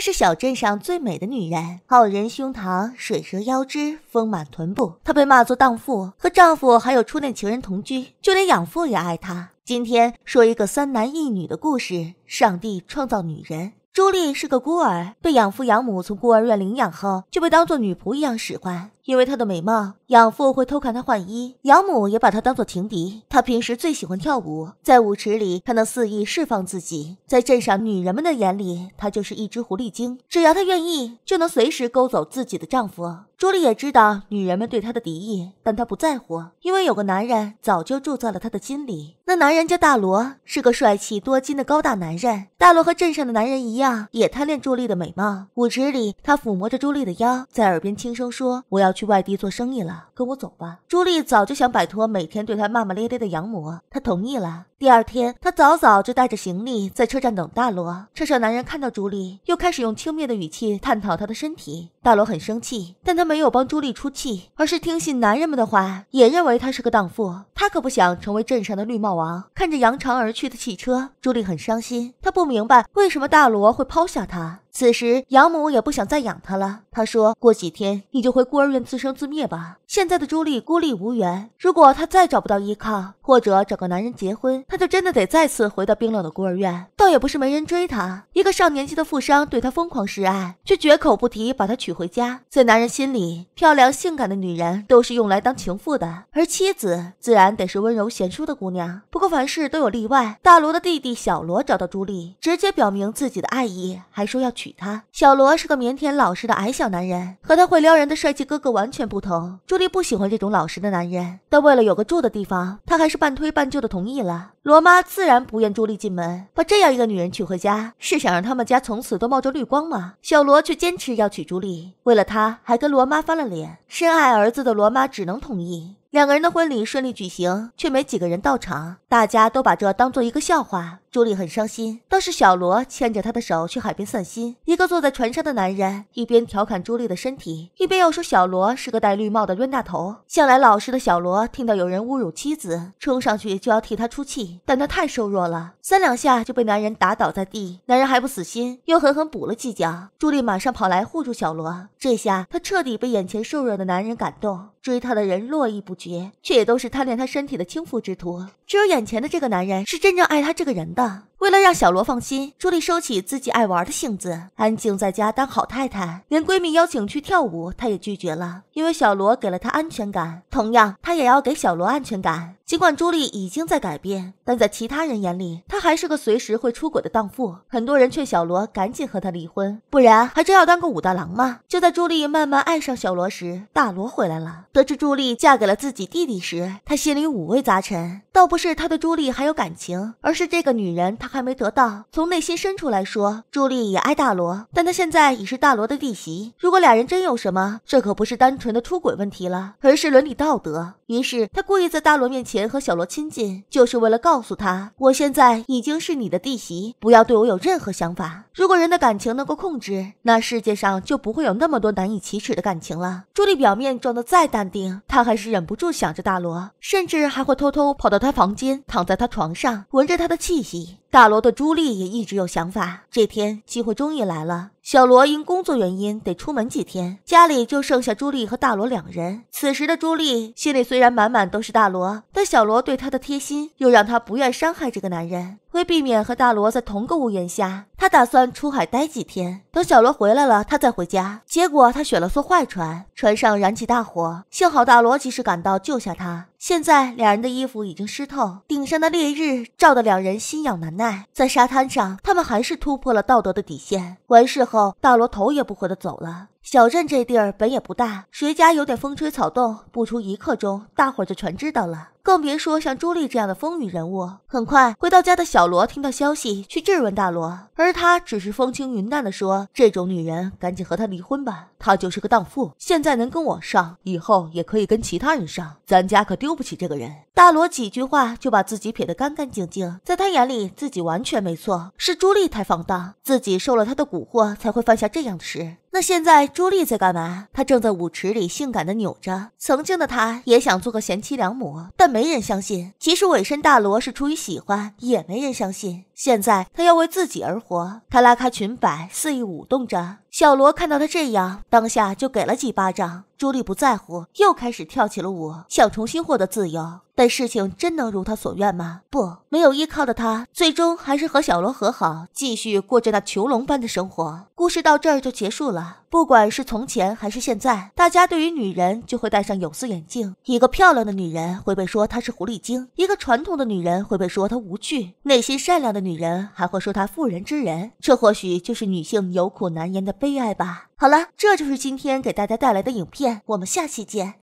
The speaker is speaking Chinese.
是小镇上最美的女人，傲人胸膛，水蛇腰肢，丰满臀部。她被骂作荡妇，和丈夫还有初恋情人同居，就连养父也爱她。今天说一个三男一女的故事。上帝创造女人，朱莉是个孤儿，被养父养母从孤儿院领养后，就被当做女仆一样使唤。因为她的美貌，养父会偷看她换衣，养母也把她当做情敌。她平时最喜欢跳舞，在舞池里她能肆意释放自己。在镇上女人们的眼里，她就是一只狐狸精，只要她愿意，就能随时勾走自己的丈夫。朱莉也知道女人们对她的敌意，但她不在乎，因为有个男人早就住在了她的心里。那男人叫大罗，是个帅气多金的高大男人。大罗和镇上的男人一样，也贪恋朱莉的美貌。舞池里，他抚摸着朱莉的腰，在耳边轻声说：“我要去。”去外地做生意了，跟我走吧。朱莉早就想摆脱每天对她骂骂咧咧的养母，她同意了。第二天，她早早就带着行李在车站等大罗。车上男人看到朱莉，又开始用轻蔑的语气探讨她的身体。大罗很生气，但他没有帮朱莉出气，而是听信男人们的话，也认为她是个荡妇。他可不想成为镇上的绿帽王。看着扬长而去的汽车，朱莉很伤心。她不明白为什么大罗会抛下她。此时养母也不想再养她了。他说过几天你就回孤儿院自生自灭吧。现在的朱莉孤立无援，如果她再找不到依靠，或者找个男人结婚，她就真的得再次回到冰冷的孤儿院。倒也不是没人追她，一个上年纪的富商对她疯狂示爱，却绝口不提把她娶。娶回家，在男人心里，漂亮性感的女人都是用来当情妇的，而妻子自然得是温柔贤淑的姑娘。不过凡事都有例外，大罗的弟弟小罗找到朱莉，直接表明自己的爱意，还说要娶她。小罗是个腼腆老实的矮小男人，和他会撩人的帅气哥哥完全不同。朱莉不喜欢这种老实的男人，但为了有个住的地方，她还是半推半就的同意了。罗妈自然不愿朱莉进门，把这样一个女人娶回家，是想让他们家从此都冒着绿光吗？小罗却坚持要娶朱莉，为了她还跟罗妈翻了脸。深爱儿子的罗妈只能同意。两个人的婚礼顺利举行，却没几个人到场，大家都把这当做一个笑话。朱莉很伤心，倒是小罗牵着她的手去海边散心。一个坐在船上的男人一边调侃朱莉的身体，一边又说小罗是个戴绿帽的冤大头。向来老实的小罗听到有人侮辱妻子，冲上去就要替他出气，但他太瘦弱了，三两下就被男人打倒在地。男人还不死心，又狠狠补了几脚。朱莉马上跑来护住小罗，这下她彻底被眼前瘦弱的男人感动。追她的人络绎不绝，却也都是贪恋她身体的轻浮之徒。只有眼前的这个男人，是真正爱她这个人的。为了让小罗放心，朱莉收起自己爱玩的性子，安静在家当好太太。连闺蜜邀请去跳舞，她也拒绝了，因为小罗给了她安全感。同样，她也要给小罗安全感。尽管朱莉已经在改变，但在其他人眼里，她还是个随时会出轨的荡妇。很多人劝小罗赶紧和她离婚，不然还真要当个武大郎吗？就在朱莉慢慢爱上小罗时，大罗回来了。得知朱莉嫁给了自己弟弟时，他心里五味杂陈。倒不是他对朱莉还有感情，而是这个女人，他。还没得到，从内心深处来说，朱莉也爱大罗，但她现在已是大罗的弟媳。如果俩人真有什么，这可不是单纯的出轨问题了，而是伦理道德。于是她故意在大罗面前和小罗亲近，就是为了告诉他，我现在已经是你的弟媳，不要对我有任何想法。如果人的感情能够控制，那世界上就不会有那么多难以启齿的感情了。朱莉表面装得再淡定，她还是忍不住想着大罗，甚至还会偷偷跑到他房间，躺在他床上，闻着他的气息。大罗的朱莉也一直有想法，这天机会终于来了。小罗因工作原因得出门几天，家里就剩下朱莉和大罗两人。此时的朱莉心里虽然满满都是大罗，但小罗对她的贴心又让她不愿伤害这个男人。为避免和大罗在同个屋檐下，她打算出海待几天，等小罗回来了她再回家。结果她选了艘坏船，船上燃起大火，幸好大罗及时赶到救下她。现在两人的衣服已经湿透，顶上的烈日照得两人心痒难耐，在沙滩上他们还是突破了道德的底线。完事后。大罗头也不回的走了。小镇这地儿本也不大，谁家有点风吹草动，不出一刻钟，大伙儿就全知道了。更别说像朱莉这样的风云人物。很快回到家的小罗听到消息，去质问大罗，而他只是风轻云淡的说：“这种女人，赶紧和她离婚吧，她就是个荡妇。现在能跟我上，以后也可以跟其他人上，咱家可丢不起这个人。”大罗几句话就把自己撇得干干净净，在他眼里，自己完全没错，是朱莉太放荡，自己受了他的蛊惑，才会犯下这样的事。那现在朱莉在干嘛？她正在舞池里性感的扭着。曾经的她也想做个贤妻良母，但没人相信。即使委身大罗是出于喜欢，也没人相信。现在她要为自己而活，她拉开裙摆，肆意舞动着。小罗看到她这样，当下就给了几巴掌。朱莉不在乎，又开始跳起了舞，想重新获得自由。但事情真能如她所愿吗？不，没有依靠的她，最终还是和小罗和好，继续过着那囚笼般的生活。故事到这儿就结束了。不管是从前还是现在，大家对于女人就会戴上有色眼镜。一个漂亮的女人会被说她是狐狸精，一个传统的女人会被说她无趣，内心善良的女。女人还会说她妇人之仁，这或许就是女性有苦难言的悲哀吧。好了，这就是今天给大家带来的影片，我们下期见。